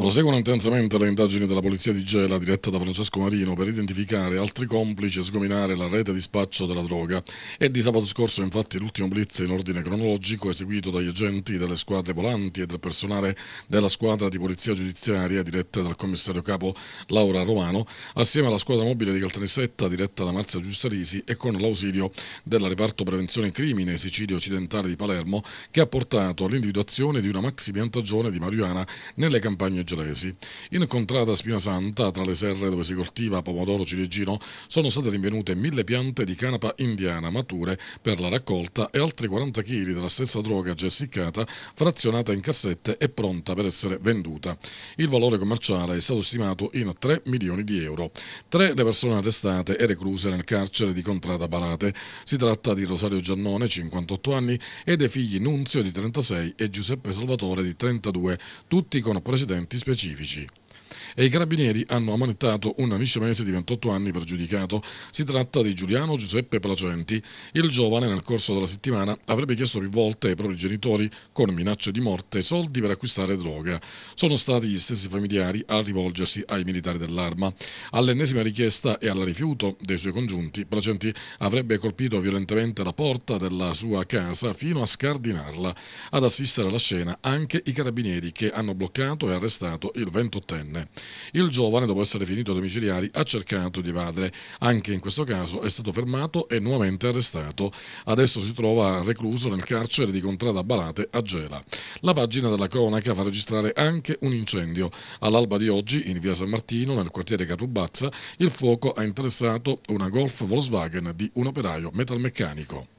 Proseguono intensamente le indagini della polizia di Gela diretta da Francesco Marino per identificare altri complici e sgominare la rete di spaccio della droga. È di sabato scorso infatti l'ultimo blitz in ordine cronologico eseguito dagli agenti delle squadre volanti e del personale della squadra di polizia giudiziaria diretta dal commissario capo Laura Romano, assieme alla squadra mobile di Caltanissetta diretta da Marzia Giustarisi e con l'ausilio della reparto prevenzione crimine Sicilia occidentale di Palermo che ha portato all'individuazione di una maxi piantagione di marijuana nelle campagne giudiziarie gelesi. Incontrata Spinasanta, tra le serre dove si coltiva pomodoro ciliegino, sono state rinvenute mille piante di canapa indiana mature per la raccolta e altri 40 kg della stessa droga gessiccata, frazionata in cassette e pronta per essere venduta. Il valore commerciale è stato stimato in 3 milioni di euro. Tre le persone arrestate e recluse nel carcere di Contrada Balate. Si tratta di Rosario Giannone, 58 anni, e dei figli Nunzio di 36 e Giuseppe Salvatore di 32, tutti con precedenti progetti specifici e i carabinieri hanno ammanettato un amicemese di 28 anni per giudicato. Si tratta di Giuliano Giuseppe Placenti. Il giovane nel corso della settimana avrebbe chiesto più volte ai propri genitori, con minacce di morte, soldi per acquistare droga. Sono stati gli stessi familiari a rivolgersi ai militari dell'arma. All'ennesima richiesta e al rifiuto dei suoi congiunti, Placenti avrebbe colpito violentemente la porta della sua casa fino a scardinarla. Ad assistere alla scena anche i carabinieri che hanno bloccato e arrestato il ventottenne. Il giovane, dopo essere finito a domiciliari, ha cercato di evadere. Anche in questo caso è stato fermato e nuovamente arrestato. Adesso si trova recluso nel carcere di Contrada Balate a Gela. La pagina della cronaca fa registrare anche un incendio. All'alba di oggi, in via San Martino, nel quartiere Catubazza, il fuoco ha interessato una Golf Volkswagen di un operaio metalmeccanico.